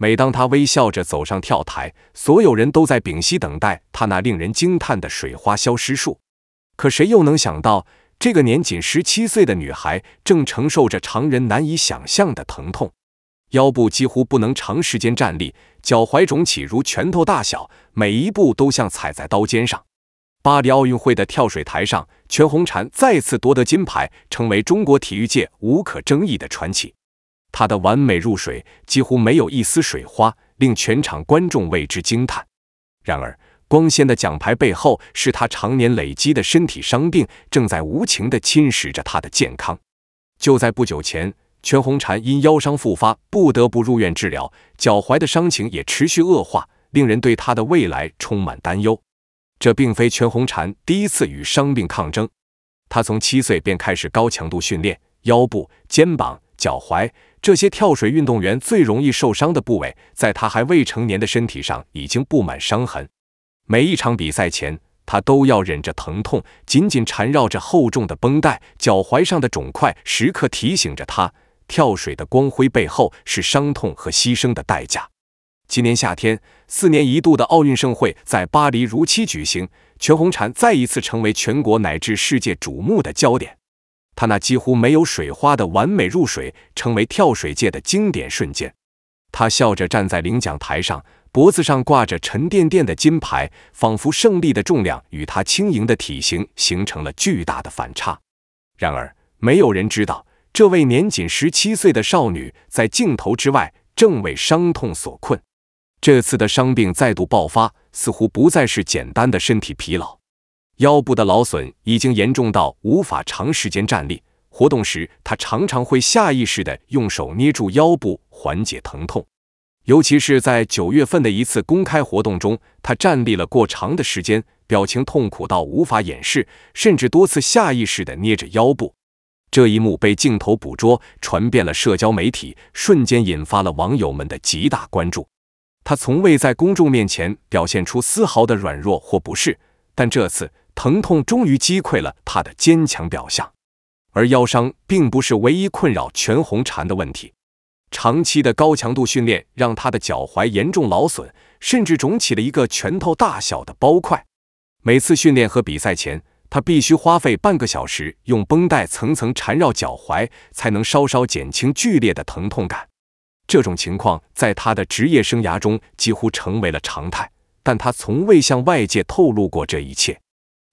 每当她微笑着走上跳台，所有人都在屏息等待她那令人惊叹的水花消失术。可谁又能想到，这个年仅十七岁的女孩正承受着常人难以想象的疼痛，腰部几乎不能长时间站立，脚踝肿起如拳头大小，每一步都像踩在刀尖上。巴黎奥运会的跳水台上，全红婵再次夺得金牌，成为中国体育界无可争议的传奇。他的完美入水几乎没有一丝水花，令全场观众为之惊叹。然而，光鲜的奖牌背后是他常年累积的身体伤病，正在无情地侵蚀着他的健康。就在不久前，全红婵因腰伤复发不得不入院治疗，脚踝的伤情也持续恶化，令人对他的未来充满担忧。这并非全红婵第一次与伤病抗争，他从七岁便开始高强度训练，腰部、肩膀。脚踝，这些跳水运动员最容易受伤的部位，在他还未成年的身体上已经布满伤痕。每一场比赛前，他都要忍着疼痛，紧紧缠绕着厚重的绷带。脚踝上的肿块时刻提醒着他，跳水的光辉背后是伤痛和牺牲的代价。今年夏天，四年一度的奥运盛会在巴黎如期举行，全红婵再一次成为全国乃至世界瞩目的焦点。她那几乎没有水花的完美入水，成为跳水界的经典瞬间。她笑着站在领奖台上，脖子上挂着沉甸甸的金牌，仿佛胜利的重量与她轻盈的体型形成了巨大的反差。然而，没有人知道，这位年仅十七岁的少女在镜头之外正为伤痛所困。这次的伤病再度爆发，似乎不再是简单的身体疲劳。腰部的劳损已经严重到无法长时间站立，活动时他常常会下意识地用手捏住腰部缓解疼痛。尤其是在九月份的一次公开活动中，他站立了过长的时间，表情痛苦到无法掩饰，甚至多次下意识地捏着腰部。这一幕被镜头捕捉，传遍了社交媒体，瞬间引发了网友们的极大关注。他从未在公众面前表现出丝毫的软弱或不适，但这次。疼痛终于击溃了他的坚强表象，而腰伤并不是唯一困扰全红婵的问题。长期的高强度训练让他的脚踝严重劳损，甚至肿起了一个拳头大小的包块。每次训练和比赛前，他必须花费半个小时用绷带层层缠绕脚踝，才能稍稍减轻剧烈的疼痛感。这种情况在他的职业生涯中几乎成为了常态，但他从未向外界透露过这一切。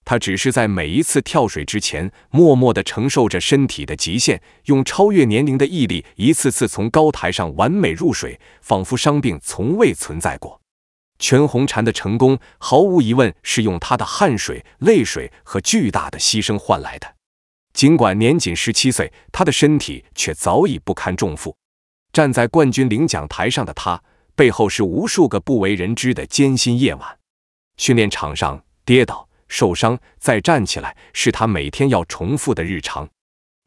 他只是在每一次跳水之前，默默地承受着身体的极限，用超越年龄的毅力，一次次从高台上完美入水，仿佛伤病从未存在过。全红婵的成功，毫无疑问是用他的汗水、泪水和巨大的牺牲换来的。尽管年仅十七岁，他的身体却早已不堪重负。站在冠军领奖台上的他，背后是无数个不为人知的艰辛夜晚。训练场上，跌倒。受伤再站起来，是他每天要重复的日常。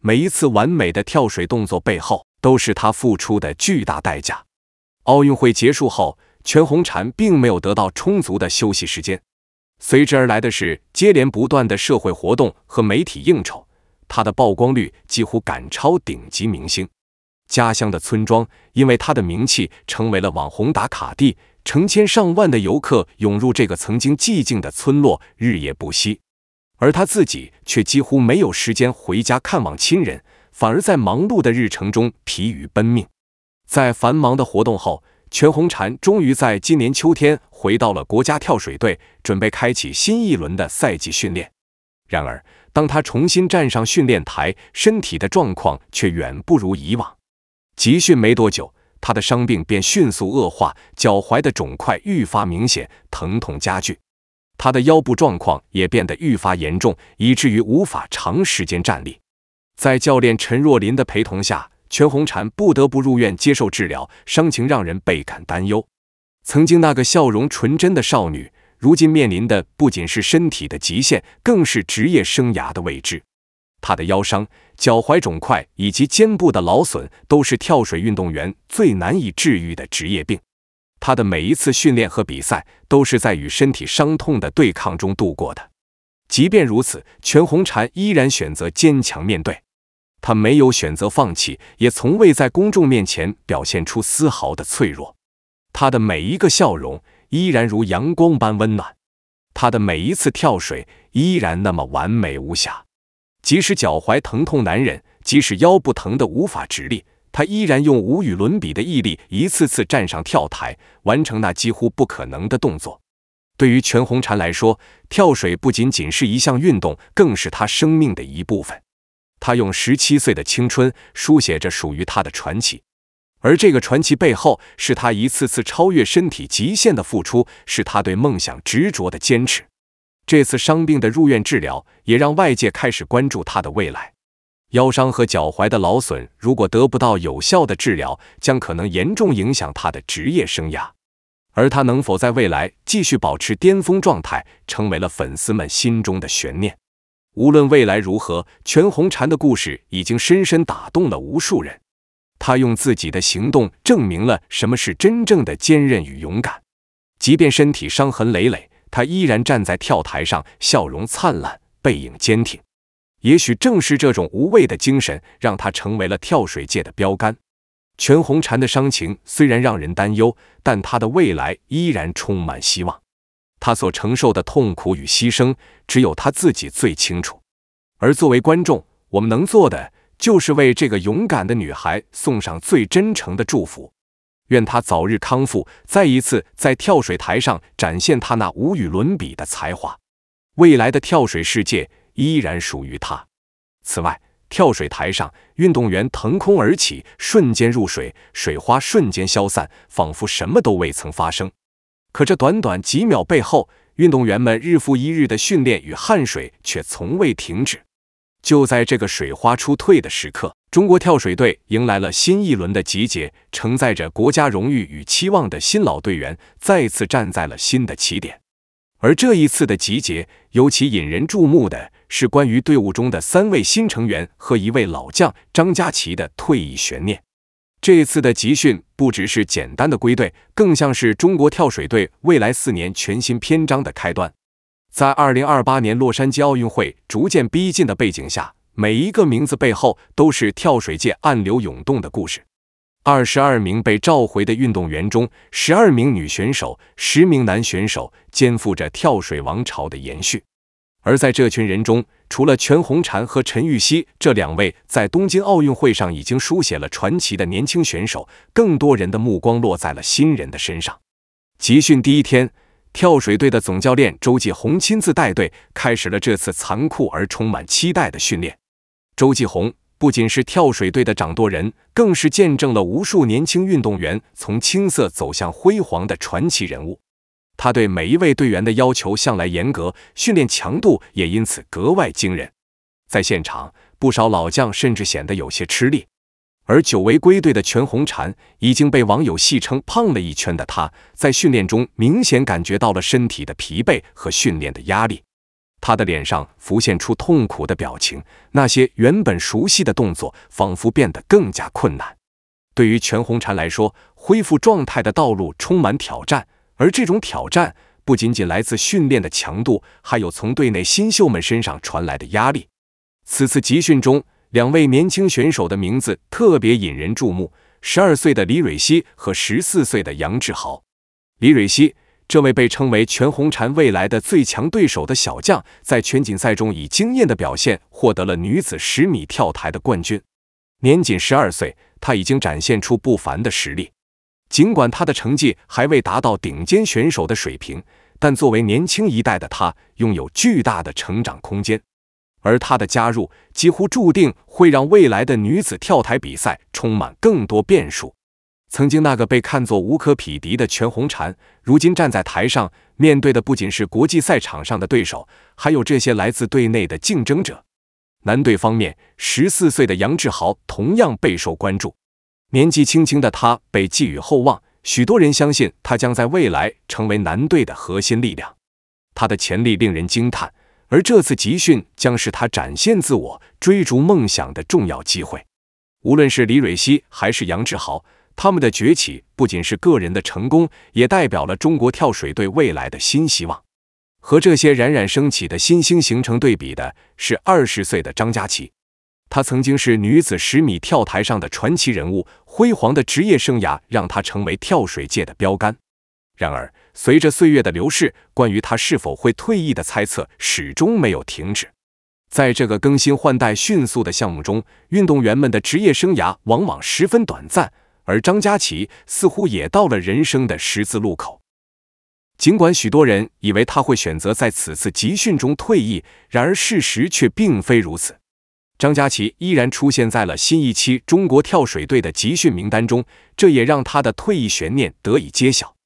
每一次完美的跳水动作背后，都是他付出的巨大代价。奥运会结束后，全红婵并没有得到充足的休息时间，随之而来的是接连不断的社会活动和媒体应酬。他的曝光率几乎赶超顶级明星。家乡的村庄因为他的名气，成为了网红打卡地。成千上万的游客涌入这个曾经寂静的村落，日夜不息，而他自己却几乎没有时间回家看望亲人，反而在忙碌的日程中疲于奔命。在繁忙的活动后，全红婵终于在今年秋天回到了国家跳水队，准备开启新一轮的赛季训练。然而，当他重新站上训练台，身体的状况却远不如以往。集训没多久。他的伤病便迅速恶化，脚踝的肿块愈发明显，疼痛加剧。他的腰部状况也变得愈发严重，以至于无法长时间站立。在教练陈若琳的陪同下，全红婵不得不入院接受治疗，伤情让人倍感担忧。曾经那个笑容纯真的少女，如今面临的不仅是身体的极限，更是职业生涯的未知。他的腰伤、脚踝肿块以及肩部的劳损，都是跳水运动员最难以治愈的职业病。他的每一次训练和比赛，都是在与身体伤痛的对抗中度过的。即便如此，全红婵依然选择坚强面对。他没有选择放弃，也从未在公众面前表现出丝毫的脆弱。他的每一个笑容依然如阳光般温暖，他的每一次跳水依然那么完美无瑕。即使脚踝疼痛难忍，即使腰部疼得无法直立，他依然用无与伦比的毅力，一次次站上跳台，完成那几乎不可能的动作。对于全红婵来说，跳水不仅仅是一项运动，更是他生命的一部分。他用十七岁的青春，书写着属于他的传奇。而这个传奇背后，是他一次次超越身体极限的付出，是他对梦想执着的坚持。这次伤病的入院治疗，也让外界开始关注他的未来。腰伤和脚踝的劳损，如果得不到有效的治疗，将可能严重影响他的职业生涯。而他能否在未来继续保持巅峰状态，成为了粉丝们心中的悬念。无论未来如何，全红婵的故事已经深深打动了无数人。他用自己的行动证明了什么是真正的坚韧与勇敢，即便身体伤痕累累。她依然站在跳台上，笑容灿烂，背影坚挺。也许正是这种无畏的精神，让她成为了跳水界的标杆。全红婵的伤情虽然让人担忧，但她的未来依然充满希望。她所承受的痛苦与牺牲，只有她自己最清楚。而作为观众，我们能做的就是为这个勇敢的女孩送上最真诚的祝福。愿他早日康复，再一次在跳水台上展现他那无与伦比的才华。未来的跳水世界依然属于他。此外，跳水台上，运动员腾空而起，瞬间入水，水花瞬间消散，仿佛什么都未曾发生。可这短短几秒背后，运动员们日复一日的训练与汗水却从未停止。就在这个水花初退的时刻，中国跳水队迎来了新一轮的集结，承载着国家荣誉与期望的新老队员再次站在了新的起点。而这一次的集结，尤其引人注目的是关于队伍中的三位新成员和一位老将张佳琪的退役悬念。这次的集训不只是简单的归队，更像是中国跳水队未来四年全新篇章的开端。在二零二八年洛杉矶奥运会逐渐逼近的背景下，每一个名字背后都是跳水界暗流涌动的故事。二十二名被召回的运动员中，十二名女选手，十名男选手，肩负着跳水王朝的延续。而在这群人中，除了全红婵和陈芋汐这两位在东京奥运会上已经书写了传奇的年轻选手，更多人的目光落在了新人的身上。集训第一天。跳水队的总教练周继红亲自带队，开始了这次残酷而充满期待的训练。周继红不仅是跳水队的掌舵人，更是见证了无数年轻运动员从青涩走向辉煌的传奇人物。他对每一位队员的要求向来严格，训练强度也因此格外惊人。在现场，不少老将甚至显得有些吃力。而久违归队的全红婵已经被网友戏称胖了一圈的她，在训练中明显感觉到了身体的疲惫和训练的压力，她的脸上浮现出痛苦的表情，那些原本熟悉的动作仿佛变得更加困难。对于全红婵来说，恢复状态的道路充满挑战，而这种挑战不仅仅来自训练的强度，还有从队内新秀们身上传来的压力。此次集训中。两位年轻选手的名字特别引人注目：十二岁的李蕊希和十四岁的杨志豪。李蕊希，这位被称为“全红婵未来的最强对手”的小将，在全锦赛中以惊艳的表现获得了女子十米跳台的冠军。年仅十二岁，他已经展现出不凡的实力。尽管他的成绩还未达到顶尖选手的水平，但作为年轻一代的他，拥有巨大的成长空间。而她的加入几乎注定会让未来的女子跳台比赛充满更多变数。曾经那个被看作无可匹敌的全红婵，如今站在台上面对的不仅是国际赛场上的对手，还有这些来自队内的竞争者。男队方面，十四岁的杨志豪同样备受关注。年纪轻轻的他被寄予厚望，许多人相信他将在未来成为男队的核心力量。他的潜力令人惊叹。而这次集训将是他展现自我、追逐梦想的重要机会。无论是李蕊希还是杨志豪，他们的崛起不仅是个人的成功，也代表了中国跳水队未来的新希望。和这些冉冉升起的新星形成对比的是，二十岁的张家琪，他曾经是女子十米跳台上的传奇人物，辉煌的职业生涯让他成为跳水界的标杆。然而，随着岁月的流逝，关于他是否会退役的猜测始终没有停止。在这个更新换代迅速的项目中，运动员们的职业生涯往往十分短暂，而张家琪似乎也到了人生的十字路口。尽管许多人以为他会选择在此次集训中退役，然而事实却并非如此。张家琪依然出现在了新一期中国跳水队的集训名单中，这也让他的退役悬念得以揭晓。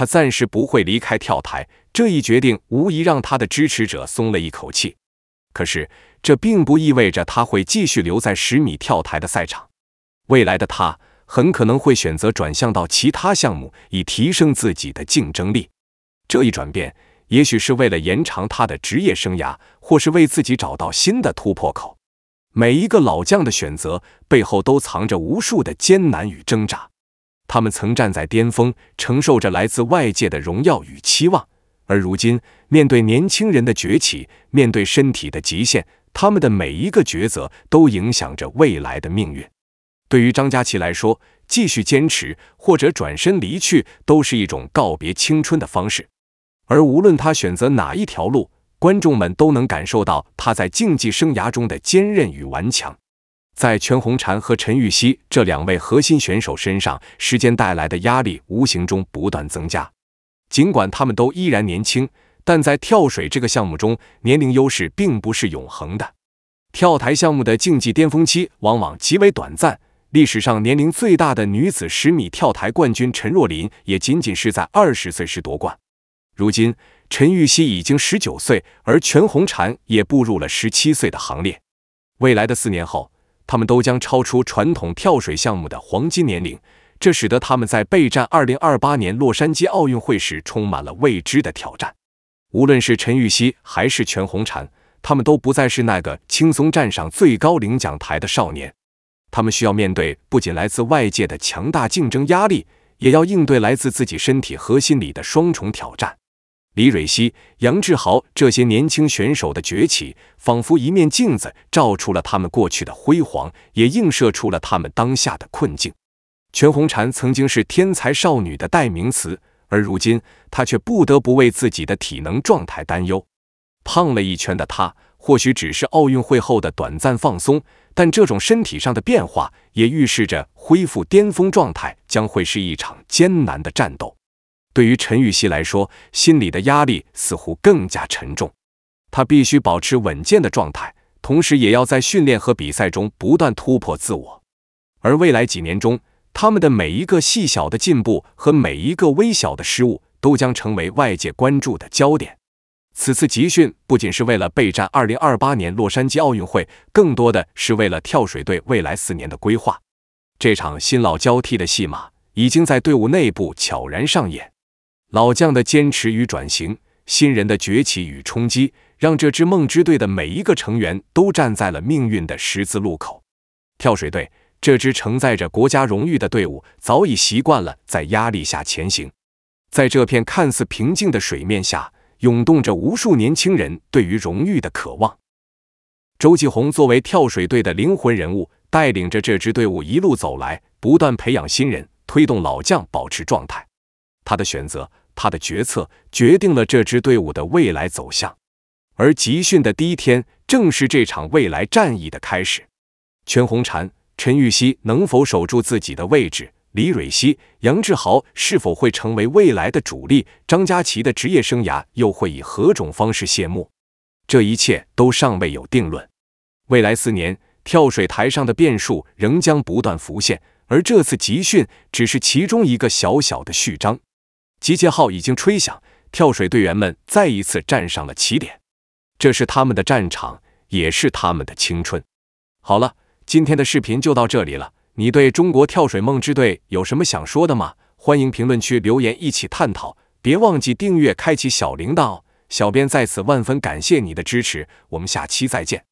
他暂时不会离开跳台，这一决定无疑让他的支持者松了一口气。可是，这并不意味着他会继续留在十米跳台的赛场。未来的他很可能会选择转向到其他项目，以提升自己的竞争力。这一转变也许是为了延长他的职业生涯，或是为自己找到新的突破口。每一个老将的选择背后都藏着无数的艰难与挣扎。他们曾站在巅峰，承受着来自外界的荣耀与期望，而如今面对年轻人的崛起，面对身体的极限，他们的每一个抉择都影响着未来的命运。对于张佳琪来说，继续坚持或者转身离去，都是一种告别青春的方式。而无论他选择哪一条路，观众们都能感受到他在竞技生涯中的坚韧与顽强。在全红婵和陈芋汐这两位核心选手身上，时间带来的压力无形中不断增加。尽管他们都依然年轻，但在跳水这个项目中，年龄优势并不是永恒的。跳台项目的竞技巅峰期往往极为短暂。历史上年龄最大的女子十米跳台冠军陈若琳也仅仅是在二十岁时夺冠。如今，陈芋汐已经十九岁，而全红婵也步入了十七岁的行列。未来的四年后，他们都将超出传统跳水项目的黄金年龄，这使得他们在备战二零二八年洛杉矶奥运会时充满了未知的挑战。无论是陈芋汐还是全红婵，他们都不再是那个轻松站上最高领奖台的少年，他们需要面对不仅来自外界的强大竞争压力，也要应对来自自己身体核心里的双重挑战。李蕊希、杨志豪这些年轻选手的崛起，仿佛一面镜子，照出了他们过去的辉煌，也映射出了他们当下的困境。全红婵曾经是天才少女的代名词，而如今她却不得不为自己的体能状态担忧。胖了一圈的她，或许只是奥运会后的短暂放松，但这种身体上的变化，也预示着恢复巅峰状态将会是一场艰难的战斗。对于陈芋汐来说，心里的压力似乎更加沉重。她必须保持稳健的状态，同时也要在训练和比赛中不断突破自我。而未来几年中，他们的每一个细小的进步和每一个微小的失误，都将成为外界关注的焦点。此次集训不仅是为了备战2028年洛杉矶奥运会，更多的是为了跳水队未来四年的规划。这场新老交替的戏码已经在队伍内部悄然上演。老将的坚持与转型，新人的崛起与冲击，让这支梦之队的每一个成员都站在了命运的十字路口。跳水队这支承载着国家荣誉的队伍，早已习惯了在压力下前行。在这片看似平静的水面下，涌动着无数年轻人对于荣誉的渴望。周继红作为跳水队的灵魂人物，带领着这支队伍一路走来，不断培养新人，推动老将保持状态。他的选择。他的决策决定了这支队伍的未来走向，而集训的第一天正是这场未来战役的开始。全红婵、陈芋汐能否守住自己的位置？李蕊希、杨志豪是否会成为未来的主力？张家齐的职业生涯又会以何种方式谢幕？这一切都尚未有定论。未来四年，跳水台上的变数仍将不断浮现，而这次集训只是其中一个小小的序章。集结号已经吹响，跳水队员们再一次站上了起点。这是他们的战场，也是他们的青春。好了，今天的视频就到这里了。你对中国跳水梦之队有什么想说的吗？欢迎评论区留言一起探讨。别忘记订阅、开启小铃铛哦！小编在此万分感谢你的支持。我们下期再见。